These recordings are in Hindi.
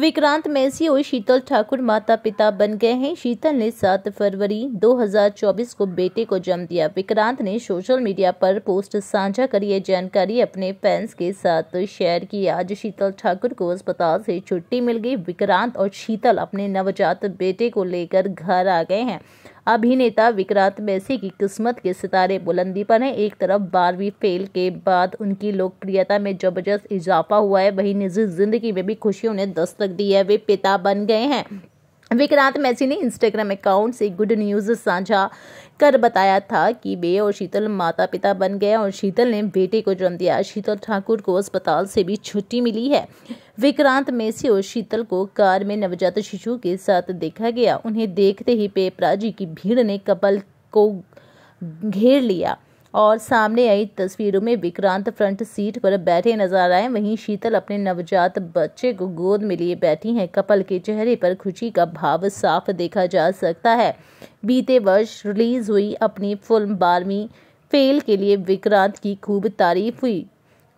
विक्रांत मैसी और शीतल ठाकुर माता पिता बन गए हैं शीतल ने 7 फरवरी 2024 को बेटे को जन्म दिया विक्रांत ने सोशल मीडिया पर पोस्ट साझा कर यह जानकारी अपने फैंस के साथ शेयर की आज शीतल ठाकुर को अस्पताल से छुट्टी मिल गई विक्रांत और शीतल अपने नवजात बेटे को लेकर घर आ गए हैं अभिनेता विक्रांत मैसी की किस्मत के सितारे बुलंदी पर हैं एक तरफ बारहवीं फेल के बाद उनकी लोकप्रियता में जबरदस्त इजाफा हुआ है वहीं निजी जिंदगी में भी खुशियों ने दस्तक दी है वे पिता बन गए हैं विक्रांत मैसी ने इंस्टाग्राम अकाउंट से गुड न्यूज़ साझा कर बताया था कि बे और शीतल माता पिता बन गए और शीतल ने बेटे को जन्म दिया शीतल ठाकुर को अस्पताल से भी छुट्टी मिली है विक्रांत मेसी और शीतल को कार में नवजात शिशु के साथ देखा गया उन्हें देखते ही पेपराजी की भीड़ ने कपल को घेर लिया और सामने आई तस्वीरों में विक्रांत फ्रंट सीट पर बैठे नजर आए वहीं शीतल अपने नवजात बच्चे को गोद में लिए बैठी हैं कपल के चेहरे पर खुशी का भाव साफ देखा जा सकता है बीते वर्ष रिलीज हुई अपनी फिल्म बारहवीं फेल के लिए विक्रांत की खूब तारीफ हुई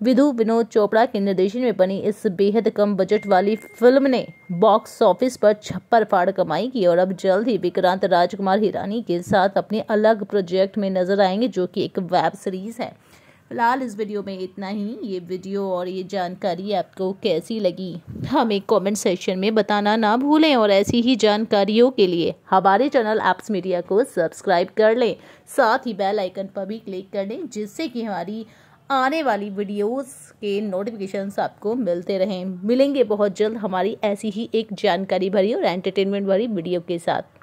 विधु विनोद चोपड़ा के निर्देशन में बनी इस बेहद कम बजट वाली फिल्म ने बॉक्स ऑफिस पर छप्पर फाड़ कमाई की और अब जल्द ही विक्रांत राजकुमार हिरानी के साथ अपने अलग प्रोजेक्ट में नजर आएंगे जो कि एक वेब सीरीज है फिलहाल इस वीडियो में इतना ही ये वीडियो और ये जानकारी आपको कैसी लगी हमें कमेंट सेक्शन में बताना ना भूलें और ऐसी ही जानकारियों के लिए हमारे चैनल एप्स मीडिया को सब्सक्राइब कर लें साथ ही बेल आइकन पर भी क्लिक कर लें जिससे कि हमारी आने वाली वीडियोस के नोटिफिकेशंस आपको मिलते रहें मिलेंगे बहुत जल्द हमारी ऐसी ही एक जानकारी भरी और एंटरटेनमेंट भरी वीडियो के साथ